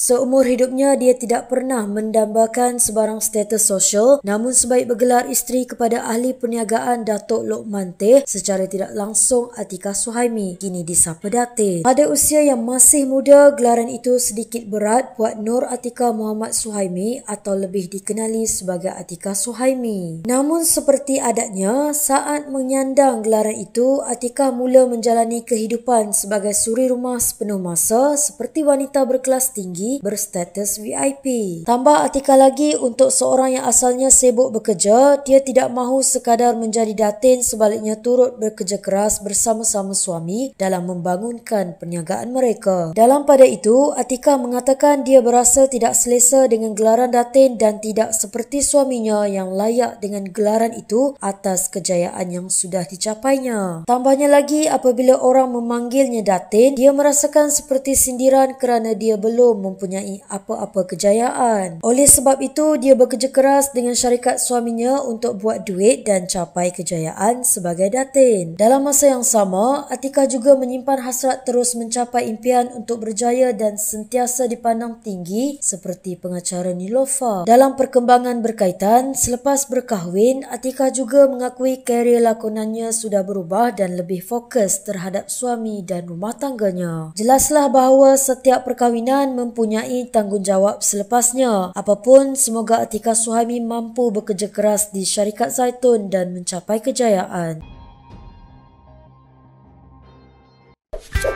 Seumur hidupnya dia tidak pernah mendambakan sebarang status sosial namun sebaik bergelar isteri kepada ahli perniagaan Datuk Lokman Teh secara tidak langsung Atika Suhaimi kini disapa Datin. Pada usia yang masih muda, gelaran itu sedikit berat buat Nur Atika Muhammad Suhaimi atau lebih dikenali sebagai Atika Suhaimi. Namun seperti adatnya, saat menyandang gelaran itu, Atika mula menjalani kehidupan sebagai suri rumah sepenuh masa seperti wanita berkelas tinggi berstatus VIP. Tambah artikel lagi untuk seorang yang asalnya sibuk bekerja, dia tidak mahu sekadar menjadi datin sebaliknya turut bekerja keras bersama-sama suami dalam membangunkan perniagaan mereka. Dalam pada itu, Atika mengatakan dia berasa tidak selesa dengan gelaran datin dan tidak seperti suaminya yang layak dengan gelaran itu atas kejayaan yang sudah dicapainya. Tambahnya lagi, apabila orang memanggilnya datin, dia merasakan seperti sindiran kerana dia belum mempunyai mempunyai apa-apa kejayaan. Oleh sebab itu, dia bekerja keras dengan syarikat suaminya untuk buat duit dan capai kejayaan sebagai datin. Dalam masa yang sama, Atika juga menyimpan hasrat terus mencapai impian untuk berjaya dan sentiasa dipandang tinggi seperti pengacara Nilofa. Dalam perkembangan berkaitan, selepas berkahwin, Atika juga mengakui karier lakonannya sudah berubah dan lebih fokus terhadap suami dan rumah tangganya. Jelaslah bahawa setiap perkahwinan mempunyai mempunyai tanggungjawab selepasnya. Apapun, semoga Atika Suhaimi mampu bekerja keras di syarikat Zaitun dan mencapai kejayaan. Oh.